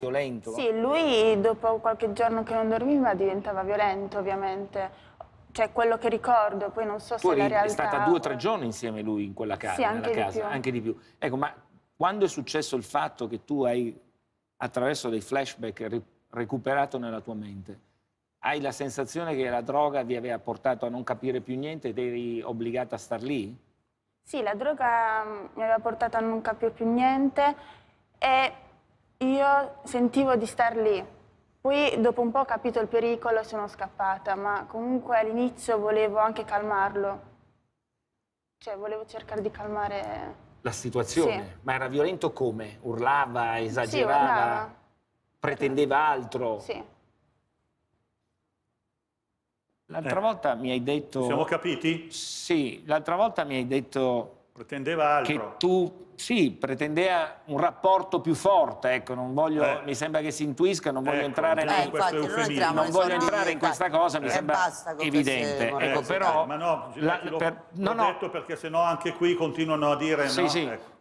violento. Sì, lui dopo qualche giorno che non dormiva diventava violento ovviamente. Cioè quello che ricordo, poi non so tu se eri, la realtà... è stata due o tre giorni insieme a lui in quella casa, sì, anche casa, di anche di più. Ecco, ma quando è successo il fatto che tu hai, attraverso dei flashback, recuperato nella tua mente, hai la sensazione che la droga vi aveva portato a non capire più niente ed eri obbligata a star lì? Sì, la droga mm, mi aveva portato a non capire più niente e io sentivo di star lì. Poi dopo un po' ho capito il pericolo e sono scappata, ma comunque all'inizio volevo anche calmarlo. Cioè, volevo cercare di calmare... La situazione? Sì. Ma era violento come? Urlava, esagerava? Sì, urlava. Pretendeva altro? Sì. L'altra eh. volta mi hai detto... Siamo capiti? Sì, l'altra volta mi hai detto... Pretendeva altro. Che tu sì, pretendeva un rapporto più forte, ecco, non voglio, eh. mi sembra che si intuisca, non voglio ecco, entrare, eh, infatti, non non voglio entrare in questa cosa, mi eh, sembra evidente. Ecco, eh, però, ma no, la, no, l'ho no. detto perché sennò anche qui continuano a dire sì, no. Sì. Ecco.